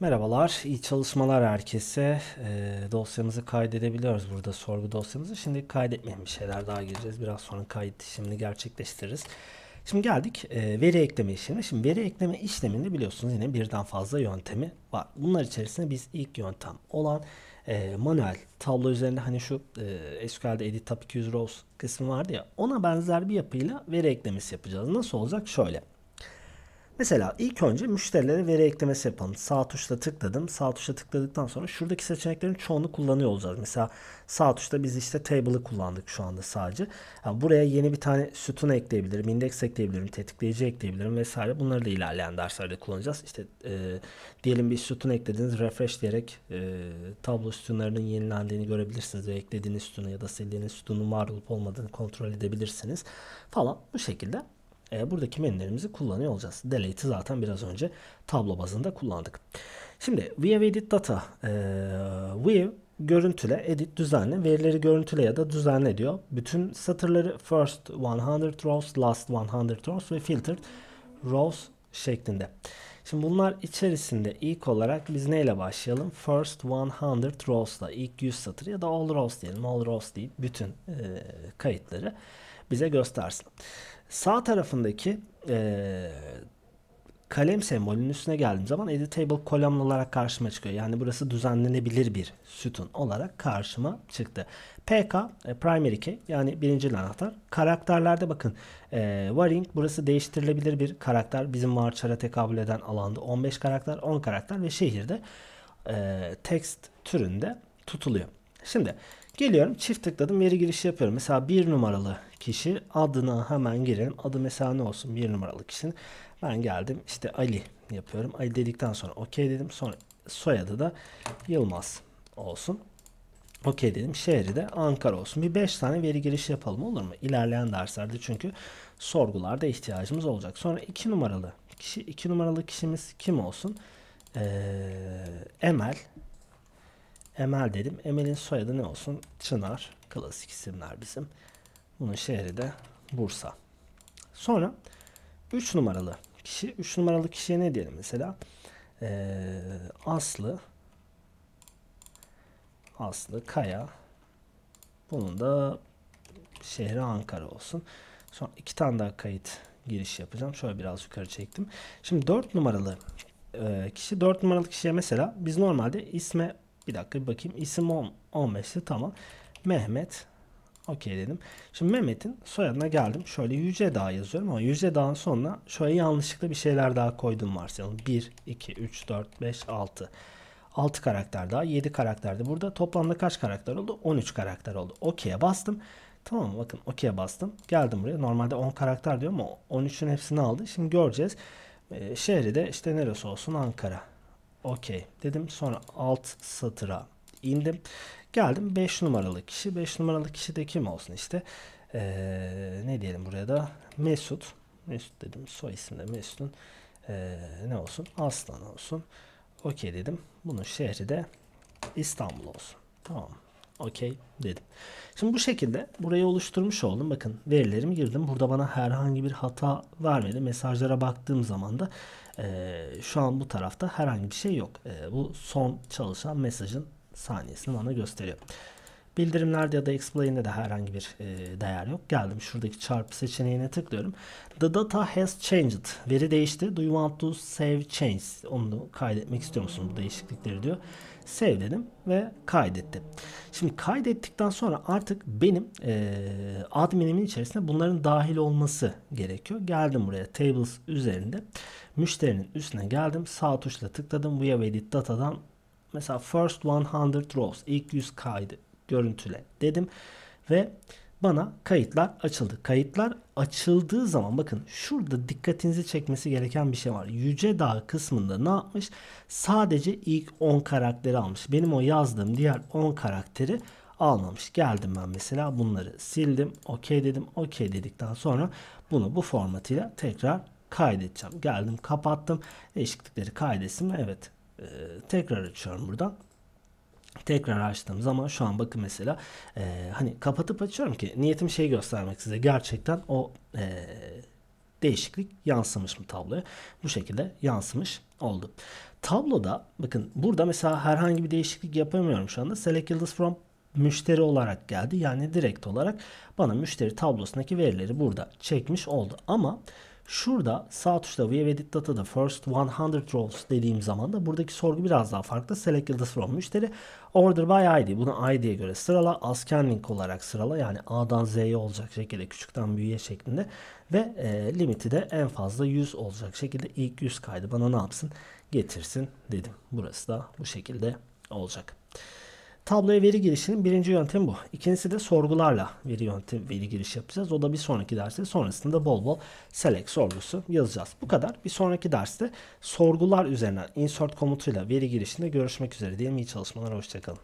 Merhabalar, iyi çalışmalar herkese. E, ee, dosyamızı kaydedebiliyoruz burada sorgu dosyamızı. Şimdi kaydetmeyen bir şeyler daha gireceğiz. Biraz sonra kayıt işlemini gerçekleştiririz. Şimdi geldik e, veri ekleme işlemi. Şimdi veri ekleme işleminde biliyorsunuz yine birden fazla yöntemi var. Bunlar içerisinde biz ilk yöntem olan e, manuel tablo üzerinde hani şu e, SQL'de edit tab 200 rows kısmı vardı ya ona benzer bir yapıyla veri eklemesi yapacağız. Nasıl olacak? Şöyle. Mesela ilk önce müşterilere veri eklemesi yapalım. Sağ tuşla tıkladım. Sağ tuşla tıkladıktan sonra şuradaki seçeneklerin çoğunu kullanıyor olacağız. Mesela sağ tuşta biz işte table'ı kullandık şu anda sadece. Yani buraya yeni bir tane sütun ekleyebilirim, indeks ekleyebilirim, tetikleyici ekleyebilirim vesaire. Bunları da ilerleyen derslerde kullanacağız. İşte e, diyelim bir sütun eklediniz, refresh diyerek e, tablo sütunlarının yenilendiğini görebilirsiniz ve eklediğiniz sütunu ya da sildiğiniz sütunun var olup olmadığını kontrol edebilirsiniz falan bu şekilde e, buradaki menülerimizi kullanıyor olacağız. Delete'i zaten biraz önce tablo bazında kullandık. Şimdi View Edit Data e, View görüntüle, edit, düzenle, verileri görüntüle ya da düzenle diyor. Bütün satırları first 100 rows, last 100 rows ve filtered rows şeklinde. Şimdi bunlar içerisinde ilk olarak biz neyle başlayalım? First 100 ile ilk 100 satır ya da all rows diyelim. All rows değil bütün e, kayıtları bize göstersin. Sağ tarafındaki e, kalem sembolünün üstüne geldiğim zaman editable column olarak karşıma çıkıyor. Yani burası düzenlenebilir bir sütun olarak karşıma çıktı. PK e, primary key yani birinci anahtar. Karakterlerde bakın e, varying burası değiştirilebilir bir karakter. Bizim varçara tekabül eden alanda 15 karakter 10 karakter ve şehirde e, text türünde tutuluyor. Şimdi Geliyorum çift tıkladım veri girişi yapıyorum. Mesela bir numaralı kişi adına hemen girelim. Adı mesela ne olsun bir numaralı kişinin. Ben geldim işte Ali yapıyorum. Ali dedikten sonra okey dedim. Sonra soyadı da Yılmaz olsun. Okey dedim. Şehri de Ankara olsun. Bir 5 tane veri girişi yapalım olur mu? İlerleyen derslerde çünkü sorgularda ihtiyacımız olacak. Sonra 2 numaralı kişi 2 numaralı kişimiz kim olsun? Ee, Emel Emel dedim. Emel'in soyadı ne olsun? Çınar. Klasik isimler bizim. Bunun şehri de Bursa. Sonra 3 numaralı kişi. 3 numaralı kişiye ne diyelim mesela? Ee, Aslı. Aslı Kaya. Bunun da şehri Ankara olsun. Sonra iki tane daha kayıt giriş yapacağım. Şöyle biraz yukarı çektim. Şimdi 4 numaralı e, kişi 4 numaralı kişiye mesela biz normalde isme bir dakika bir bakayım. İsim 10, 15'ti tamam. Mehmet. Okey dedim. Şimdi Mehmet'in soyadına geldim. Şöyle Yüce Dağ yazıyorum ama Yüce Dağ'ın sonuna şöyle yanlışlıkla bir şeyler daha koydum varsayalım. 1, 2, 3, 4, 5, 6. 6 karakter daha 7 karakterdi. Burada toplamda kaç karakter oldu? 13 karakter oldu. OK'ye bastım. Tamam bakın OK'ye bastım. Geldim buraya. Normalde 10 karakter diyor ama 13'ün hepsini aldı. Şimdi göreceğiz. Ee, şehri de işte neresi olsun Ankara okey dedim. Sonra alt satıra indim. Geldim 5 numaralı kişi. 5 numaralı kişi de kim olsun işte. Ee, ne diyelim buraya da Mesut. Mesut dedim. Soy isimde Mesut'un ee, ne olsun? Aslan olsun. Okey dedim. Bunun şehri de İstanbul olsun. Tamam. Okey dedim. Şimdi bu şekilde burayı oluşturmuş oldum. Bakın verilerimi girdim. Burada bana herhangi bir hata vermedi. Mesajlara baktığım zaman da e, şu an bu tarafta herhangi bir şey yok. E, bu son çalışan mesajın saniyesini bana gösteriyor. Bildirimlerde ya da explain'de de herhangi bir e, değer yok. Geldim şuradaki çarpı seçeneğine tıklıyorum. The data has changed. Veri değişti. Do you want to save change? Onu kaydetmek istiyor musun bu değişiklikleri diyor. Save dedim ve kaydettim. Şimdi kaydettikten sonra artık benim e, adminimin içerisinde bunların dahil olması gerekiyor. Geldim buraya tables üzerinde. Müşterinin üstüne geldim. Sağ tuşla tıkladım. View edit datadan mesela first 100 rows ilk 100 kaydı görüntüle dedim ve bana kayıtlar açıldı. Kayıtlar açıldığı zaman bakın şurada dikkatinizi çekmesi gereken bir şey var. Yüce Dağ kısmında ne yapmış? Sadece ilk 10 karakteri almış. Benim o yazdığım diğer 10 karakteri almamış. Geldim ben mesela bunları sildim. Okey dedim. Okey dedikten sonra bunu bu formatıyla tekrar kaydedeceğim. Geldim kapattım. Değişiklikleri kaydesim. Evet. Ee, tekrar açıyorum buradan. Tekrar açtığım zaman şu an bakın mesela e, hani kapatıp açıyorum ki niyetim şey göstermek size gerçekten o e, değişiklik yansımış mı tabloya? Bu şekilde yansımış oldu. Tabloda bakın burada mesela herhangi bir değişiklik yapamıyorum şu anda. Select Yıldız from müşteri olarak geldi. Yani direkt olarak bana müşteri tablosundaki verileri burada çekmiş oldu. Ama bu Şurada sağ tuşla View Edit Data'da First 100 Rows dediğim zaman da buradaki sorgu biraz daha farklı. Select Yıldız From müşteri Order by ID. Bunu ID'ye göre sırala. Ascending olarak sırala. Yani A'dan Z'ye olacak şekilde küçükten büyüğe şeklinde. Ve e, limiti de en fazla 100 olacak şekilde ilk 100 kaydı bana ne yapsın? Getirsin dedim. Burası da bu şekilde olacak. Tabloya veri girişinin birinci yöntemi bu. İkincisi de sorgularla veri yöntemi veri giriş yapacağız. O da bir sonraki derste sonrasında bol bol select sorgusu yazacağız. Bu kadar. Bir sonraki derste sorgular üzerinden insert komutuyla veri girişinde görüşmek üzere diyelim. İyi çalışmalar. Hoşçakalın.